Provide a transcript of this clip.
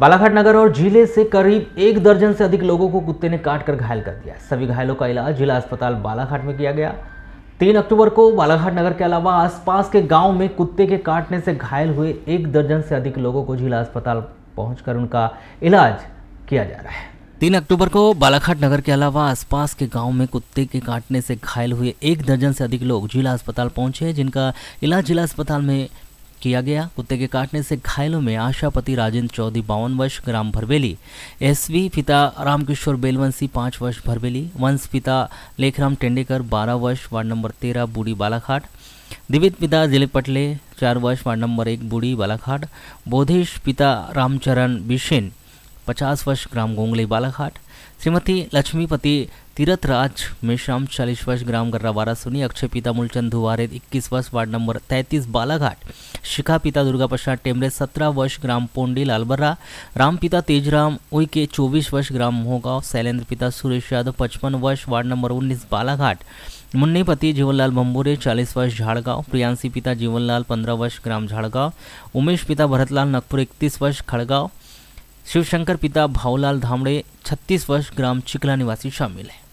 बालाघाट नगर और जिले से करीब एक दर्जन से अधिक लोगों को कुत्ते ने काट कर घायल कर दिया सभी घायलों का इलाज जिला अस्पताल बालाघाट में किया गया तीन अक्टूबर को बालाघाट नगर के अलावा आसपास के गांव में कुत्ते के काटने से घायल हुए एक दर्जन से अधिक लोगों को जिला अस्पताल पहुंचकर उनका इलाज किया जा रहा है तीन अक्टूबर को बालाघाट नगर के अलावा आसपास के गांव में कुत्ते के काटने से घायल हुए एक दर्जन से अधिक लोग जिला अस्पताल पहुंचे जिनका इलाज जिला अस्पताल में किया गया कुत्ते के काटने से घायलों में आशापति राजेंद्र चौधरी बावन वर्ष ग्राम भरवेली एसवी पिता रामकिशोर बेलवंशी पाँच वर्ष भरवेली वंश पिता लेखराम टेंडेकर बारह वर्ष वार्ड नंबर तेरह बूढ़ी बालाघाट दिवित पिता दिलीप पटले चार वर्ष वार्ड नंबर एक बूढ़ी बालाघाट बोधेश पिता रामचरण बिशेन पचास वर्ष ग्राम गोंगली बालाघाट श्रीमती लक्ष्मीपति तीरथ राज मेश्राम चालीस वर्ष ग्राम गर्रावारा सुनी अक्षय पिता मूलचंद धुवारे इक्कीस वर्ष वार्ड नंबर तैंतीस बालाघाट शिखा पिता दुर्गा प्रसाद टेमरे सत्रह वर्ष ग्राम पोंडी लालबर्रा राम पिता तेजराम उइके चौबीस वर्ष ग्राम मोहगांव शैलेंद्र पिता सुरेश यादव पचपन वर्ष वार्ड नंबर उन्नीस बालाघाट मुन्नी पति जीवनलाल बम्बूरे चालीस वर्ष झाड़गांव प्रियांशी पिता जीवनलाल पंद्रह वर्ष ग्राम झाड़गांव उमेश पिता भरतलाल नागपुर इकतीस वर्ष खड़गांव शिवशंकर पिता भावलाल धामड़े छत्तीस वर्ष ग्राम चिकला निवासी शामिल है